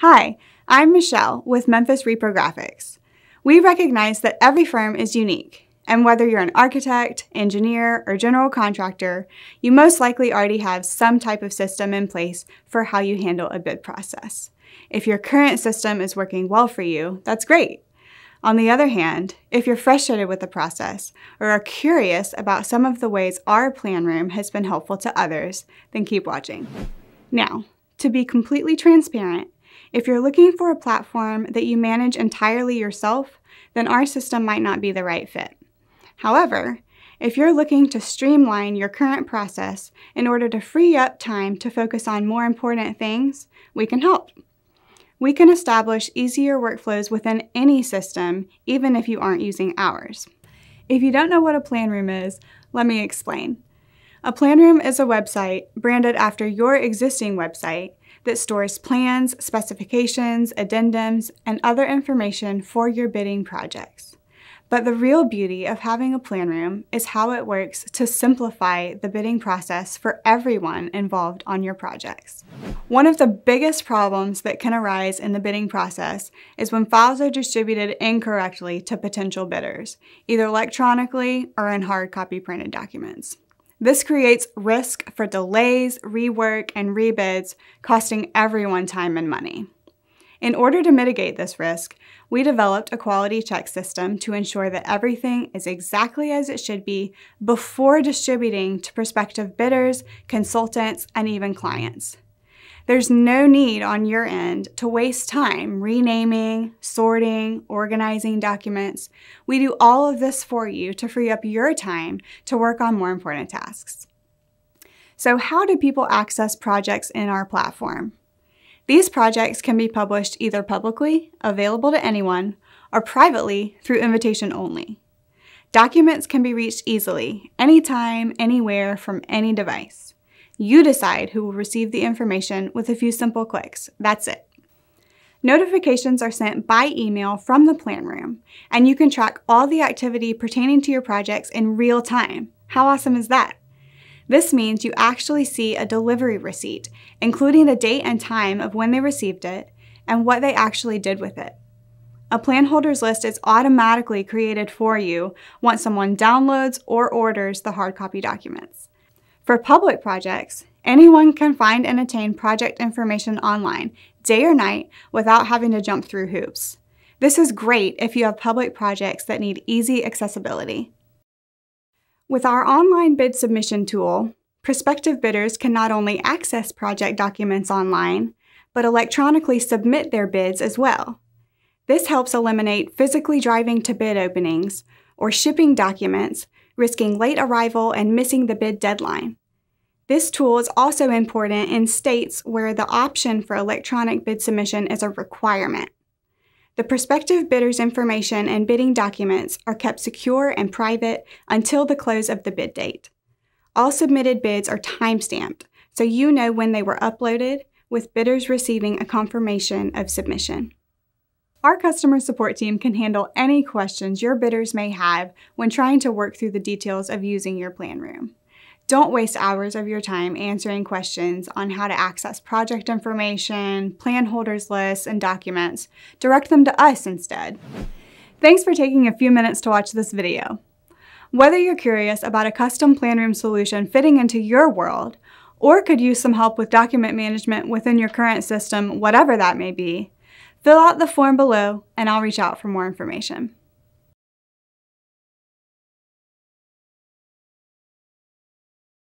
Hi, I'm Michelle with Memphis Repro Graphics. We recognize that every firm is unique, and whether you're an architect, engineer, or general contractor, you most likely already have some type of system in place for how you handle a bid process. If your current system is working well for you, that's great. On the other hand, if you're frustrated with the process or are curious about some of the ways our plan room has been helpful to others, then keep watching. Now, to be completely transparent, if you're looking for a platform that you manage entirely yourself, then our system might not be the right fit. However, if you're looking to streamline your current process in order to free up time to focus on more important things, we can help. We can establish easier workflows within any system, even if you aren't using ours. If you don't know what a plan room is, let me explain. A plan room is a website branded after your existing website that stores plans, specifications, addendums, and other information for your bidding projects. But the real beauty of having a plan room is how it works to simplify the bidding process for everyone involved on your projects. One of the biggest problems that can arise in the bidding process is when files are distributed incorrectly to potential bidders, either electronically or in hard copy printed documents. This creates risk for delays, rework, and rebids, costing everyone time and money. In order to mitigate this risk, we developed a quality check system to ensure that everything is exactly as it should be before distributing to prospective bidders, consultants, and even clients. There's no need on your end to waste time renaming, sorting, organizing documents. We do all of this for you to free up your time to work on more important tasks. So, how do people access projects in our platform? These projects can be published either publicly, available to anyone, or privately through invitation only. Documents can be reached easily, anytime, anywhere, from any device. You decide who will receive the information with a few simple clicks. That's it. Notifications are sent by email from the plan room, and you can track all the activity pertaining to your projects in real time. How awesome is that? This means you actually see a delivery receipt, including the date and time of when they received it and what they actually did with it. A plan holders list is automatically created for you once someone downloads or orders the hard copy documents. For public projects, anyone can find and attain project information online, day or night, without having to jump through hoops. This is great if you have public projects that need easy accessibility. With our online bid submission tool, prospective bidders can not only access project documents online, but electronically submit their bids as well. This helps eliminate physically driving to bid openings or shipping documents, risking late arrival and missing the bid deadline. This tool is also important in states where the option for electronic bid submission is a requirement. The prospective bidder's information and bidding documents are kept secure and private until the close of the bid date. All submitted bids are timestamped, so you know when they were uploaded, with bidders receiving a confirmation of submission. Our customer support team can handle any questions your bidders may have when trying to work through the details of using your plan room. Don't waste hours of your time answering questions on how to access project information, plan holders lists, and documents. Direct them to us instead. Thanks for taking a few minutes to watch this video. Whether you're curious about a custom plan room solution fitting into your world, or could use some help with document management within your current system, whatever that may be, fill out the form below and I'll reach out for more information.